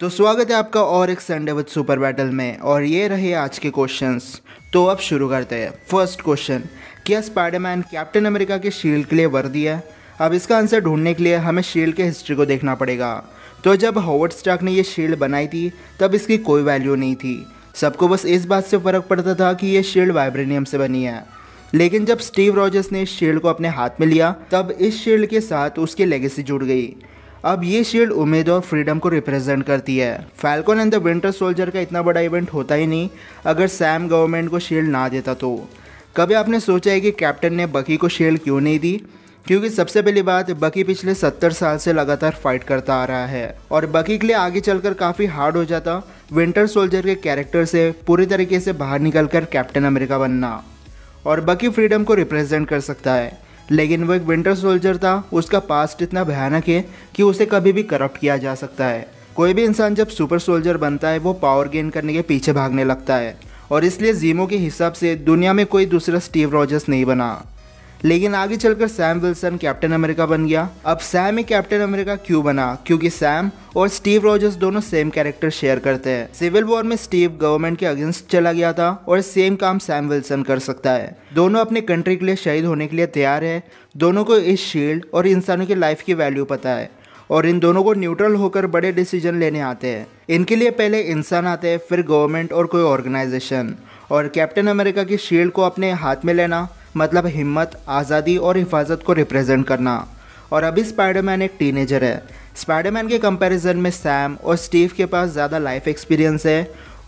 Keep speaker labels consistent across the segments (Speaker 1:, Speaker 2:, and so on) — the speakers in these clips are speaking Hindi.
Speaker 1: तो स्वागत है आपका और एक संडे विद सुपर बैटल में और ये रहे आज के क्वेश्चंस तो अब शुरू करते हैं फर्स्ट क्वेश्चन क्या स्पाइडरमैन कैप्टन अमेरिका के शील्ड के लिए वर्दी है अब इसका आंसर ढूंढने के लिए हमें शील्ड के हिस्ट्री को देखना पड़ेगा तो जब हॉवर्ड स्टार्क ने ये शील्ड बनाई थी तब इसकी कोई वैल्यू नहीं थी सबको बस इस बात से फ़र्क पड़ता था कि ये शील्ड वाइब्रेनियम से बनी है लेकिन जब स्टीव रॉजर्स ने इस शील्ड को अपने हाथ में लिया तब इस शील्ड के साथ उसकी लेगेसी जुड़ गई अब ये शील्ड उम्मीद और फ्रीडम को रिप्रेजेंट करती है Falcon and the Winter Soldier का इतना बड़ा इवेंट होता ही नहीं अगर सैम गवर्नमेंट को शील्ड ना देता तो कभी आपने सोचा है कि कैप्टन ने बकी को शील्ड क्यों नहीं दी क्योंकि सबसे पहली बात बकी पिछले सत्तर साल से लगातार फाइट करता आ रहा है और बकी के लिए आगे चलकर काफ़ी हार्ड हो जाता विंटर सोल्जर के कैरेक्टर से पूरी तरीके से बाहर निकलकर कैप्टन अमेरिका बनना और बकी फ्रीडम को रिप्रेजेंट कर सकता है लेकिन वो एक विंटर सोल्जर था उसका पास्ट इतना भयानक है कि उसे कभी भी करप्ट किया जा सकता है कोई भी इंसान जब सुपर सोल्जर बनता है वो पावर गेन करने के पीछे भागने लगता है और इसलिए जीमो के हिसाब से दुनिया में कोई दूसरा स्टीव रॉजर्स नहीं बना लेकिन आगे चलकर सैम विल्सन कैप्टन अमेरिका बन गया अब सैम ही कैप्टन अमेरिका क्यों बना क्योंकि सैम और स्टीव रॉजर्स दोनों सेम कैरेक्टर शेयर करते हैं सिविल वॉर में स्टीव गवर्नमेंट के अगेंस्ट चला गया था और सेम काम सैम विल्सन कर सकता है दोनों अपने कंट्री के लिए शहीद होने के लिए तैयार है दोनों को इस शील्ड और इंसानों की लाइफ की वैल्यू पता है और इन दोनों को न्यूट्रल होकर बड़े डिसीजन लेने आते हैं इनके लिए पहले इंसान आते हैं फिर गवर्नमेंट और कोई ऑर्गेनाइजेशन और कैप्टन अमेरिका की शील्ड को अपने हाथ में लेना मतलब हिम्मत आज़ादी और हिफाजत को रिप्रेजेंट करना और अभी स्पाइडरमैन एक टीनेजर है स्पाइडरमैन के कंपैरिजन में सैम और स्टीव के पास ज़्यादा लाइफ एक्सपीरियंस है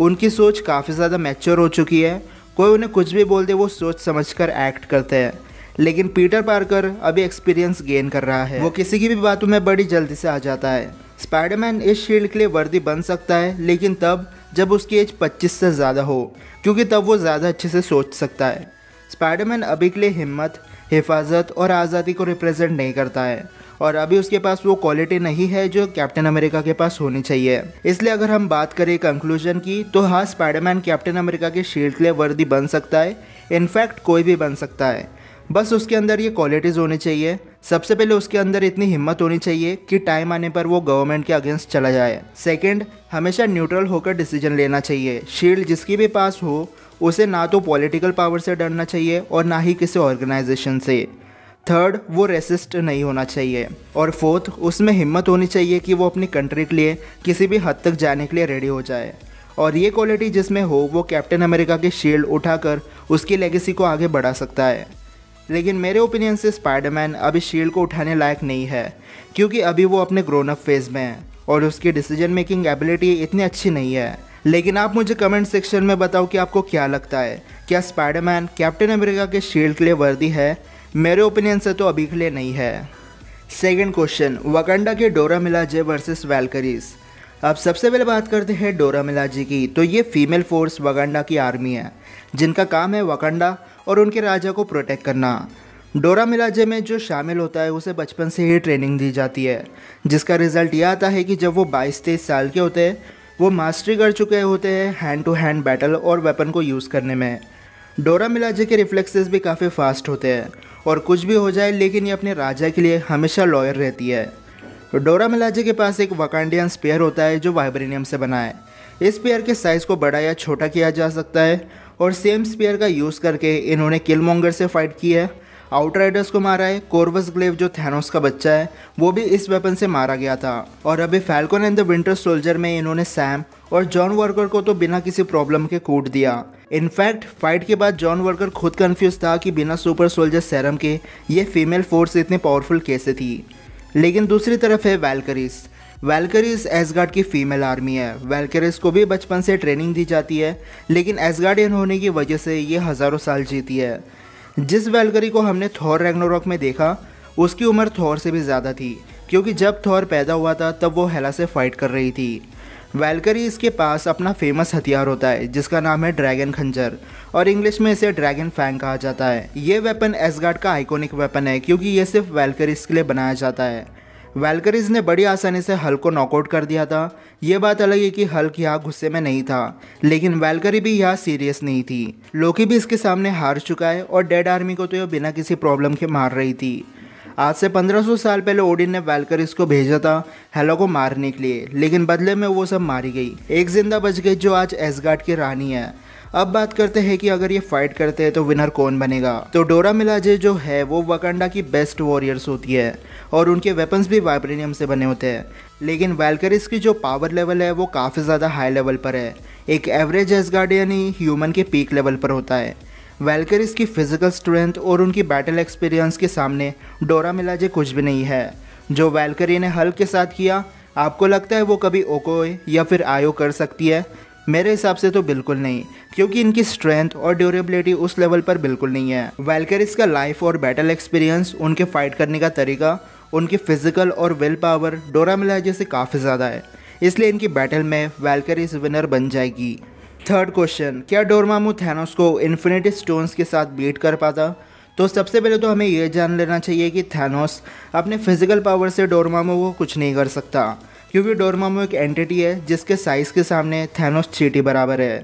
Speaker 1: उनकी सोच काफ़ी ज़्यादा मैच्योर हो चुकी है कोई उन्हें कुछ भी बोल दे वो सोच समझ कर एक्ट करते हैं लेकिन पीटर पार्कर अभी एक्सपीरियंस गेन कर रहा है वो किसी की भी बातों में बड़ी जल्दी से आ जाता है स्पाइडरमैन इस शील्ड के लिए वर्दी बन सकता है लेकिन तब जब उसकी एज 25 से ज़्यादा हो क्योंकि तब वो ज़्यादा अच्छे से सोच सकता है स्पाइडरमैन अभी के लिए हिम्मत हिफाजत और आज़ादी को रिप्रेजेंट नहीं करता है और अभी उसके पास वो क्वालिटी नहीं है जो कैप्टन अमेरिका के पास होनी चाहिए इसलिए अगर हम बात करें कंक्लूजन की तो हाँ स्पाइडरमैन कैप्टन अमेरिका के शील्ड के लिए वर्दी बन सकता है इनफैक्ट कोई भी बन सकता है बस उसके अंदर ये क्वालिटीज़ होनी चाहिए सबसे पहले उसके अंदर इतनी हिम्मत होनी चाहिए कि टाइम आने पर वो गवर्नमेंट के अगेंस्ट चला जाए सेकंड हमेशा न्यूट्रल होकर डिसीजन लेना चाहिए शील्ड जिसकी भी पास हो उसे ना तो पॉलिटिकल पावर से डरना चाहिए और ना ही किसी ऑर्गेनाइजेशन से थर्ड वो रेसिस्ट नहीं होना चाहिए और फोर्थ उसमें हिम्मत होनी चाहिए कि वो अपनी कंट्री के लिए किसी भी हद तक जाने के लिए रेडी हो जाए और ये क्वालिटी जिसमें हो वो कैप्टन अमेरिका की शील्ड उठाकर उसकी लेगेसी को आगे बढ़ा सकता है लेकिन मेरे ओपिनियन से स्पाइडरमैन अभी शील्ड को उठाने लायक नहीं है क्योंकि अभी वो अपने ग्रोन अप फेज में है और उसकी डिसीजन मेकिंग एबिलिटी इतनी अच्छी नहीं है लेकिन आप मुझे कमेंट सेक्शन में बताओ कि आपको क्या लगता है क्या स्पाइडरमैन कैप्टन अमेरिका के शील्ड के लिए वर्दी है मेरे ओपिनियन से तो अभी के लिए नहीं है सेकेंड क्वेश्चन वकंडा के डोरा मिलाजे वर्सेस वेलकरीज अब सबसे पहले बात करते हैं डोरा मिलाजी की तो ये फीमेल फोर्स वगंडा की आर्मी है जिनका काम है वगंडा और उनके राजा को प्रोटेक्ट करना डोरा मिलाजे में जो शामिल होता है उसे बचपन से ही ट्रेनिंग दी जाती है जिसका रिजल्ट यह आता है कि जब वो बाईस तेईस साल के होते हैं वो मास्टरी कर चुके होते हैं हैंड टू हैंड बैटल और वेपन को यूज़ करने में डोरा मिलाजे के रिफ्लेक्सेस भी काफ़ी फास्ट होते हैं और कुछ भी हो जाए लेकिन ये अपने राजा के लिए हमेशा लॉयर रहती है तो डोरा मिलाजे के पास एक वकांडियन स्पेयर होता है जो वाइब्रेनियम से बना है इस स्पेयर के साइज़ को बड़ा या छोटा किया जा सकता है और सेम स्पेयर का यूज़ करके इन्होंने किलमोंगर से फाइट की है आउटराइडर्स को मारा है कोर्वस ग्लेव जो थैनोस का बच्चा है वो भी इस वेपन से मारा गया था और अभी Falcon and the Winter Soldier में इन्होंने सैम और जॉन वर्कर को तो बिना किसी प्रॉब्लम के कूट दिया इनफैक्ट फाइट के बाद जॉन वर्कर खुद कन्फ्यूज था कि बिना सुपर सोल्जर सैरम के ये फीमेल फोर्स इतनी पावरफुल कैसे थी लेकिन दूसरी तरफ है वैलकरीज वेलकरीज एसगार्ड की फीमेल आर्मी है वेलकरीज को भी बचपन से ट्रेनिंग दी जाती है लेकिन एसगार्डियन होने की वजह से ये हज़ारों साल जीती है जिस वेलकरी को हमने थॉर रेगनोरॉक में देखा उसकी उम्र थॉर से भी ज़्यादा थी क्योंकि जब थॉर पैदा हुआ था तब वो हेला से फाइट कर रही थी वेलकरी इसके पास अपना फेमस हथियार होता है जिसका नाम है ड्रैगन खंजर और इंग्लिश में इसे ड्रैगन फैंग कहा जाता है ये वेपन एसगार्ड का आइकॉनिक वेपन है क्योंकि ये सिर्फ वेलकरीज के लिए बनाया जाता है वेलकरीज ने बड़ी आसानी से हल को नॉकआउट कर दिया था ये बात अलग है कि हल्क यहाँ गुस्से में नहीं था लेकिन वेलकरी भी यहाँ सीरियस नहीं थी लोकी भी इसके सामने हार चुका है और डेड आर्मी को तो यह बिना किसी प्रॉब्लम के मार रही थी आज से 1500 साल पहले ओडिन ने वेलकरिस को भेजा था हेलो को मारने के लिए लेकिन बदले में वो सब मारी गई एक जिंदा बच गई जो आज एसगार्ड की रानी है अब बात करते हैं कि अगर ये फाइट करते हैं तो विनर कौन बनेगा तो डोरा मिलाजे जो है वो वकंडा की बेस्ट वॉरियर्स होती है और उनके वेपन्स भी वाइब्रेनियम से बने होते हैं लेकिन वेलकरिस की जो पावर लेवल है वो काफ़ी ज़्यादा हाई लेवल पर है एक एवरेज एस गार्ड यानी ह्यूमन के पीक लेवल पर होता है वेलकरिस की फिजिकल स्ट्रेंथ और उनकी बैटल एक्सपीरियंस के सामने डोरा मिलाजे कुछ भी नहीं है जो वेलकरी ने हल्क के साथ किया आपको लगता है वो कभी ओकोए या फिर आयो कर सकती है मेरे हिसाब से तो बिल्कुल नहीं क्योंकि इनकी स्ट्रेंथ और ड्यूरेबिलिटी उस लेवल पर बिल्कुल नहीं है वेलकरिस का लाइफ और बैटल एक्सपीरियंस उनके फाइट करने का तरीका उनकी फिजिकल और विल पावर डोरा मिलाजे से काफ़ी ज़्यादा है इसलिए इनकी बैटल में वेलकरिस विनर बन जाएगी थर्ड क्वेश्चन क्या डोरमामू थैनोस को इन्फिनिटी स्टोन्स के साथ बीट कर पाता तो सबसे पहले तो हमें यह जान लेना चाहिए कि थैनोस अपने फिजिकल पावर से डोरमामू को कुछ नहीं कर सकता क्योंकि डोरमामो एक एंटिटी है जिसके साइज़ के सामने थैनोस चीटी बराबर है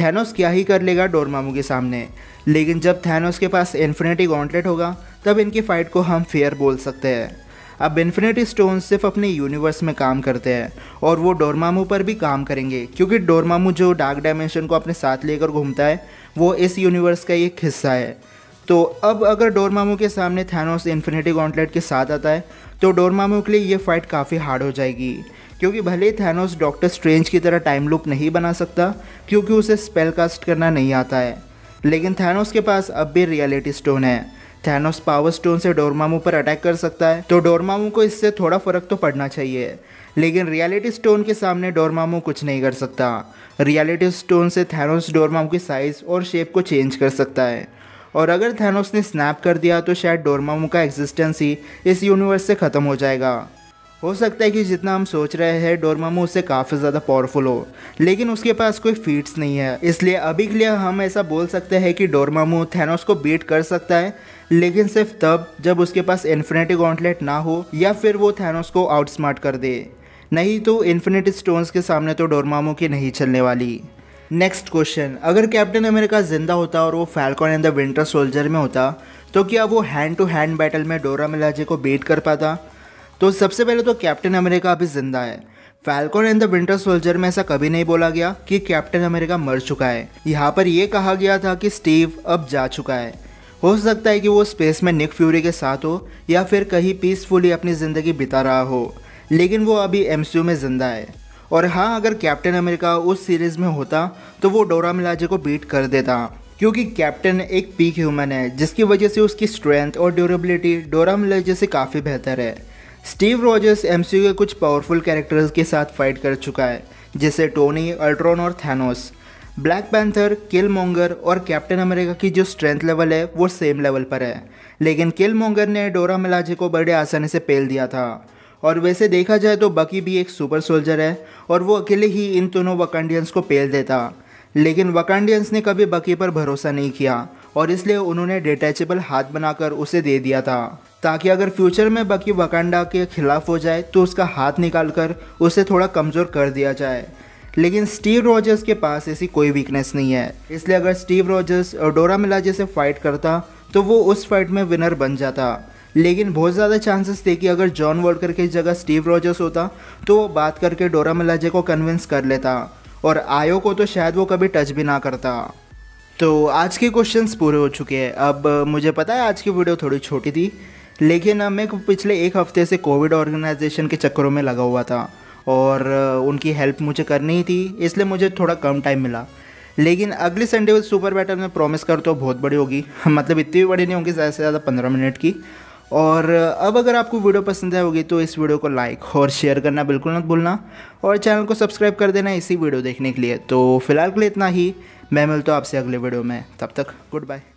Speaker 1: थैनोस क्या ही कर लेगा डोरमामू के सामने लेकिन जब थैनोस के पास इन्फिनिटी गॉन्टलेट होगा तब इनकी फ़ाइट को हम फेयर बोल सकते हैं अब इन्फिनिटी स्टोन सिर्फ अपने यूनिवर्स में काम करते हैं और वो डोरमामू पर भी काम करेंगे क्योंकि डोरमामू जो डार्क डायमेंशन को अपने साथ लेकर घूमता है वो इस यूनिवर्स का एक हिस्सा है तो अब अगर डोरमामू के सामने थैनोस इन्फिनिटी गॉन्टलेट के साथ आता है तो डोरमामू के लिए ये फाइट काफ़ी हार्ड हो जाएगी क्योंकि भले ही थैनोस डॉक्टर स्ट्रेंज की तरह टाइम लूप नहीं बना सकता क्योंकि उसे स्पेल कास्ट करना नहीं आता है लेकिन थैनोस के पास अब भी रियलिटी स्टोन है थैनोस पावर स्टोन से डोरमामू पर अटैक कर सकता है तो डोरमामू को इससे थोड़ा फर्क तो पड़ना चाहिए लेकिन रियलिटी स्टोन के सामने डोरमामू कुछ नहीं कर सकता रियलिटी स्टोन से थैनोस डोरमामू की साइज और शेप को चेंज कर सकता है और अगर थैनोस ने स्नैप कर दिया तो शायद डोरमामू का एग्जिस्टेंस ही इस यूनिवर्स से ख़त्म हो जाएगा हो सकता है कि जितना हम सोच रहे हैं डोरमामो उससे काफ़ी ज़्यादा पावरफुल हो लेकिन उसके पास कोई फीट्स नहीं है इसलिए अभी के लिए हम ऐसा बोल सकते हैं कि डोरमामो थैनोस को बीट कर सकता है लेकिन सिर्फ तब जब उसके पास इन्फिनेटी गॉन्टलेट ना हो या फिर वो थैनोस को आउटस्मार्ट कर दे नहीं तो इन्फिनेटी स्टोन्स के सामने तो डोरमामो की नहीं चलने वाली नेक्स्ट क्वेश्चन अगर कैप्टन अमेरिका जिंदा होता और वो Falcon and the Winter Soldier में होता तो क्या वो हैंड टू हैंड बैटल में डोरा मिलाजे को बीट कर पाता तो सबसे पहले तो कैप्टन अमेरिका अभी जिंदा है Falcon and the Winter Soldier में ऐसा कभी नहीं बोला गया कि कैप्टन अमेरिका मर चुका है यहाँ पर यह कहा गया था कि स्टीव अब जा चुका है हो सकता है कि वो स्पेस में निक फ्यूरी के साथ हो या फिर कहीं पीसफुली अपनी ज़िंदगी बिता रहा हो लेकिन वो अभी एम में ज़िंदा है और हाँ अगर कैप्टन अमेरिका उस सीरीज़ में होता तो वो डोरा मिलाजे को बीट कर देता क्योंकि कैप्टन एक पीक ह्यूमन है जिसकी वजह से उसकी स्ट्रेंथ और ड्यूरेबिलिटी डोरा मिलाजे से काफ़ी बेहतर है स्टीव रॉजर्स एम के कुछ पावरफुल कैरेक्टर्स के साथ फाइट कर चुका है जैसे टोनी अल्ट्रॉन और Thanos Black Panther Killmonger और कैप्टन अमेरिका की जो स्ट्रेंथ लेवल है वो सेम लेवल पर है लेकिन किल मोंगर ने डोरा मिलाजे को बड़े आसानी से पेल दिया था और वैसे देखा जाए तो बकी भी एक सुपर सोल्जर है और वो अकेले ही इन दोनों वकंडियंस को पेल देता लेकिन वकांडियंस ने कभी बकी पर भरोसा नहीं किया और इसलिए उन्होंने डिटैचेबल हाथ बनाकर उसे दे दिया था ताकि अगर फ्यूचर में बकी वकांडा के खिलाफ हो जाए तो उसका हाथ निकाल कर उसे थोड़ा कमज़ोर कर दिया जाए लेकिन स्टीव रॉजर्स के पास ऐसी कोई वीकनेस नहीं है इसलिए अगर स्टीव रॉजर्स और डोरा मिलाजे से फाइट करता तो वो उस फाइट में विनर बन जाता लेकिन बहुत ज़्यादा चांसेस थे कि अगर जॉन वोल्कर की जगह स्टीव रॉजर्स होता तो वो बात करके डोरा मिलाजे को कन्विंस कर लेता और आयो को तो शायद वो कभी टच भी ना करता तो आज के क्वेश्चंस पूरे हो चुके हैं अब मुझे पता है आज की वीडियो थोड़ी छोटी थी लेकिन मैं पिछले एक हफ्ते से कोविड ऑर्गेनाइजेशन के चक्करों में लगा हुआ था और उनकी हेल्प मुझे करनी ही थी इसलिए मुझे थोड़ा कम टाइम मिला लेकिन अगली संडे सुपर बैटल में प्रॉमिस कर तो बहुत बड़ी होगी मतलब इतनी भी बड़ी नहीं होगी ज़्यादा से ज़्यादा पंद्रह मिनट की और अब अगर आपको वीडियो पसंद आएगी तो इस वीडियो को लाइक और शेयर करना बिल्कुल मत भूलना और चैनल को सब्सक्राइब कर देना इसी वीडियो देखने के लिए तो फिलहाल के लिए इतना ही मैं मिलता हूँ आपसे अगले वीडियो में तब तक गुड बाय